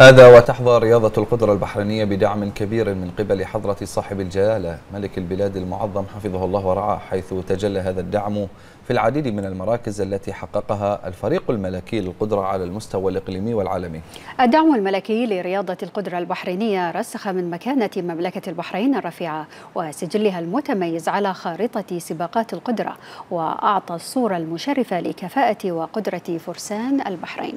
هذا وتحظى رياضة القدرة البحرينية بدعم كبير من قبل حضرة صاحب الجلالة ملك البلاد المعظم حفظه الله ورعاه حيث تجلى هذا الدعم في العديد من المراكز التي حققها الفريق الملكي للقدرة على المستوى الإقليمي والعالمي الدعم الملكي لرياضة القدرة البحرينية رسخ من مكانة مملكة البحرين الرفيعة وسجلها المتميز على خارطة سباقات القدرة وأعطى الصورة المشرفة لكفاءة وقدرة فرسان البحرين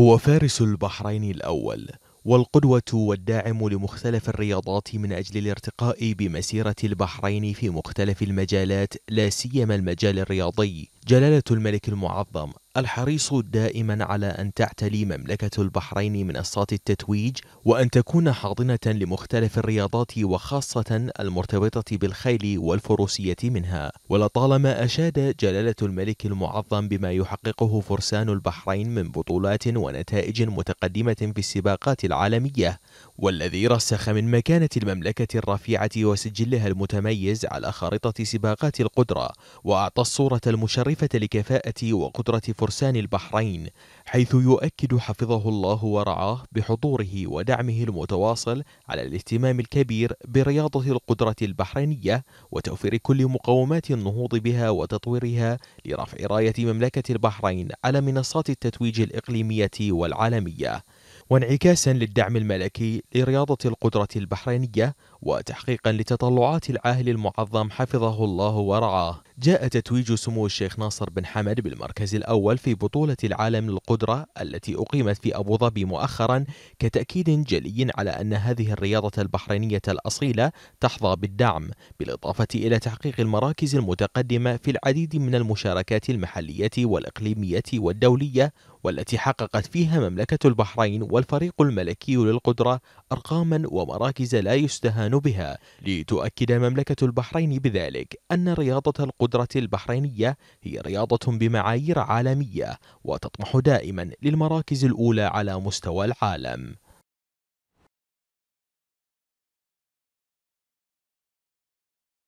هو فارس البحرين الأول والقدوة والداعم لمختلف الرياضات من أجل الارتقاء بمسيرة البحرين في مختلف المجالات لا سيما المجال الرياضي جلالة الملك المعظم الحريص دائما على أن تعتلي مملكه البحرين منصات التتويج وأن تكون حاضنة لمختلف الرياضات وخاصة المرتبطة بالخيل والفروسية منها ولطالما أشاد جلالة الملك المعظم بما يحققه فرسان البحرين من بطولات ونتائج متقدمة في السباقات العالمية والذي رسخ من مكانة المملكة الرفيعة وسجلها المتميز على خارطة سباقات القدرة وأعطى الصورة المشرفة لكفاءة وقدرة فرسان فرسان البحرين حيث يؤكد حفظه الله ورعاه بحضوره ودعمه المتواصل على الاهتمام الكبير برياضة القدرة البحرينية وتوفير كل مقومات النهوض بها وتطويرها لرفع راية مملكة البحرين على منصات التتويج الإقليمية والعالمية وانعكاسا للدعم الملكي لرياضة القدرة البحرينية وتحقيقا لتطلعات العاهل المعظم حفظه الله ورعاه جاء تتويج سمو الشيخ ناصر بن حمد بالمركز الأول في بطولة العالم للقدرة التي أقيمت في أبوظبي مؤخرا كتأكيد جلي على أن هذه الرياضة البحرينية الأصيلة تحظى بالدعم بالإضافة إلى تحقيق المراكز المتقدمة في العديد من المشاركات المحلية والإقليمية والدولية والتي حققت فيها مملكة البحرين والفريق الملكي للقدرة أرقاما ومراكز لا يستهان بها لتؤكد مملكة البحرين بذلك أن رياضة القدرة القدرة البحرينية هي رياضة بمعايير عالمية وتطمح دائما للمراكز الأولى على مستوى العالم